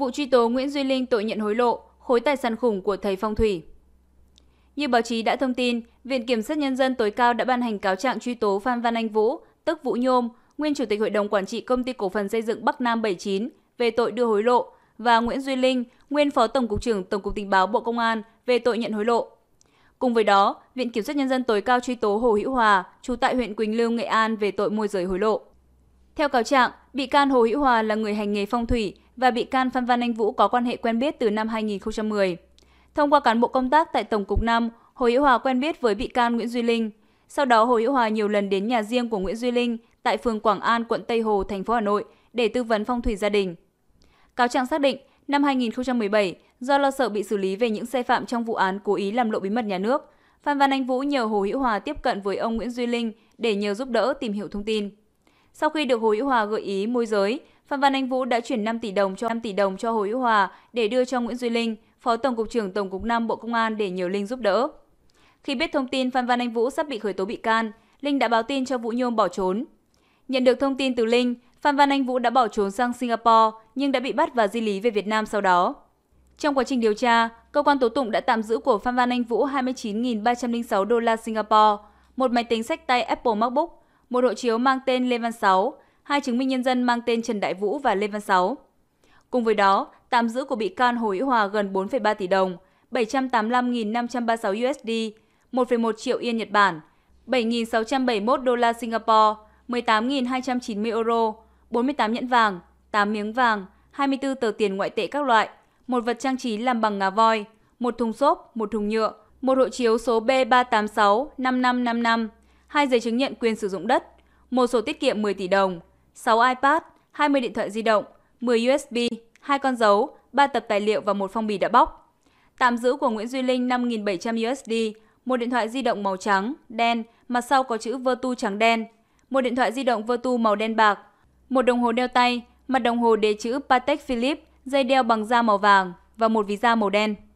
vụ truy tố Nguyễn Duy Linh tội nhận hối lộ, khối tài sản khủng của thầy phong thủy. Như báo chí đã thông tin, Viện Kiểm sát Nhân dân tối cao đã ban hành cáo trạng truy tố Phan Văn Anh Vũ, tức Vũ Nhôm, nguyên Chủ tịch Hội đồng Quản trị Công ty Cổ phần Xây dựng Bắc Nam 79 về tội đưa hối lộ và Nguyễn Duy Linh, nguyên Phó Tổng cục trưởng Tổng cục Tình báo Bộ Công an về tội nhận hối lộ. Cùng với đó, Viện Kiểm sát Nhân dân tối cao truy tố Hồ Hữu Hòa, trú tại huyện Quỳnh Lưu, Nghệ An về tội môi giới hối lộ. Theo cáo trạng, bị can Hồ Hữu Hòa là người hành nghề phong thủy, và bị can Phan Văn Anh Vũ có quan hệ quen biết từ năm 2010. Thông qua cán bộ công tác tại Tổng cục 5, Hồ Hữu Hòa quen biết với bị can Nguyễn Duy Linh. Sau đó Hồ Hữu Hòa nhiều lần đến nhà riêng của Nguyễn Duy Linh tại phường Quảng An, quận Tây Hồ, thành phố Hà Nội để tư vấn phong thủy gia đình. Cáo trạng xác định, năm 2017, do lo sợ bị xử lý về những sai phạm trong vụ án cố ý làm lộ bí mật nhà nước, Phan Văn Anh Vũ nhờ Hồ Hữu Hòa tiếp cận với ông Nguyễn Duy Linh để nhờ giúp đỡ tìm hiểu thông tin. Sau khi được Hồ Hữu Hòa gợi ý môi giới, Phan Văn Anh Vũ đã chuyển 5 tỷ đồng cho 5 tỷ đồng cho Hồ Hữu Hòa để đưa cho Nguyễn Duy Linh, Phó Tổng cục trưởng Tổng cục 5 Bộ Công an để nhờ Linh giúp đỡ. Khi biết thông tin Phan Văn Anh Vũ sắp bị khởi tố bị can, Linh đã báo tin cho Vũ Nhôm bỏ trốn. Nhận được thông tin từ Linh, Phan Văn Anh Vũ đã bỏ trốn sang Singapore nhưng đã bị bắt và di lý về Việt Nam sau đó. Trong quá trình điều tra, cơ quan tố tụng đã tạm giữ của Phan Văn Anh Vũ 29.306 đô la Singapore, một máy tính sách tay Apple MacBook, một hộ chiếu mang tên Lê Văn Sáu, hai chứng minh nhân dân mang tên Trần Đại Vũ và Lê Văn Sáu. Cùng với đó, tạm giữ của bị can Hồ Hữu Hòa gần 4,3 tỷ đồng, 785.536 USD, 1,1 triệu yên Nhật Bản, 7.671 đô la Singapore, 18.290 euro, 48 nhẫn vàng, 8 miếng vàng, 24 tờ tiền ngoại tệ các loại, một vật trang trí làm bằng ngà voi, một thùng xốp, một thùng nhựa, một hộ chiếu số B386 5555 2 giấy chứng nhận quyền sử dụng đất, một sổ tiết kiệm 10 tỷ đồng, 6 iPad, 20 điện thoại di động, 10 USB, hai con dấu, 3 tập tài liệu và một phong bì đã bóc. Tạm giữ của Nguyễn Duy Linh 5.700 USD, một điện thoại di động màu trắng, đen, mặt sau có chữ Vertu trắng đen, một điện thoại di động Vertu màu đen bạc, một đồng hồ đeo tay, mặt đồng hồ đề chữ Patek Philippe, dây đeo bằng da màu vàng và một ví da màu đen.